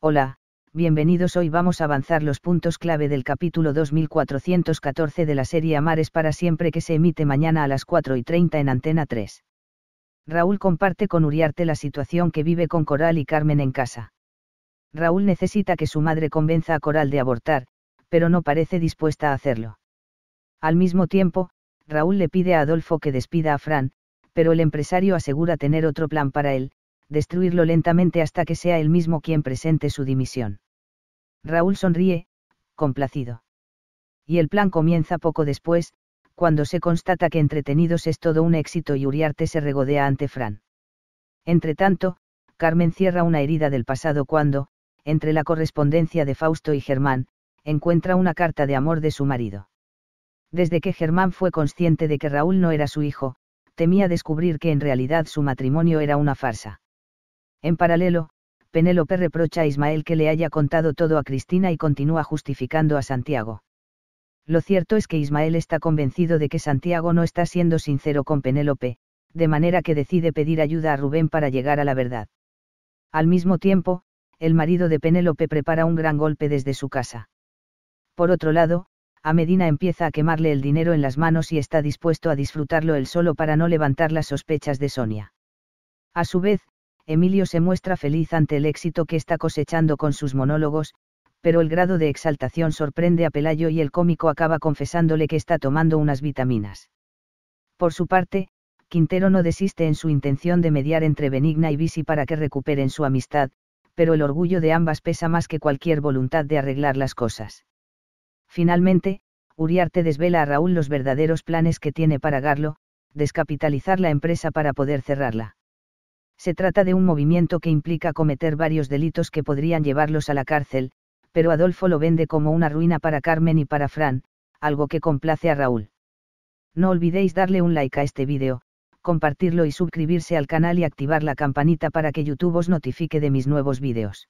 Hola, bienvenidos. Hoy vamos a avanzar los puntos clave del capítulo 2414 de la serie Amares para siempre que se emite mañana a las 4 y 30 en Antena 3. Raúl comparte con Uriarte la situación que vive con Coral y Carmen en casa. Raúl necesita que su madre convenza a Coral de abortar, pero no parece dispuesta a hacerlo. Al mismo tiempo, Raúl le pide a Adolfo que despida a Fran, pero el empresario asegura tener otro plan para él, destruirlo lentamente hasta que sea él mismo quien presente su dimisión. Raúl sonríe, complacido. Y el plan comienza poco después, cuando se constata que Entretenidos es todo un éxito y Uriarte se regodea ante Fran. Entretanto, Carmen cierra una herida del pasado cuando, entre la correspondencia de Fausto y Germán, encuentra una carta de amor de su marido. Desde que Germán fue consciente de que Raúl no era su hijo, temía descubrir que en realidad su matrimonio era una farsa. En paralelo, Penélope reprocha a Ismael que le haya contado todo a Cristina y continúa justificando a Santiago. Lo cierto es que Ismael está convencido de que Santiago no está siendo sincero con Penélope, de manera que decide pedir ayuda a Rubén para llegar a la verdad. Al mismo tiempo, el marido de Penélope prepara un gran golpe desde su casa. Por otro lado, a Medina empieza a quemarle el dinero en las manos y está dispuesto a disfrutarlo él solo para no levantar las sospechas de Sonia. A su vez, Emilio se muestra feliz ante el éxito que está cosechando con sus monólogos, pero el grado de exaltación sorprende a Pelayo y el cómico acaba confesándole que está tomando unas vitaminas. Por su parte, Quintero no desiste en su intención de mediar entre Benigna y Bisi para que recuperen su amistad, pero el orgullo de ambas pesa más que cualquier voluntad de arreglar las cosas. Finalmente, Uriarte desvela a Raúl los verdaderos planes que tiene para Garlo, descapitalizar la empresa para poder cerrarla. Se trata de un movimiento que implica cometer varios delitos que podrían llevarlos a la cárcel, pero Adolfo lo vende como una ruina para Carmen y para Fran, algo que complace a Raúl. No olvidéis darle un like a este vídeo, compartirlo y suscribirse al canal y activar la campanita para que YouTube os notifique de mis nuevos vídeos.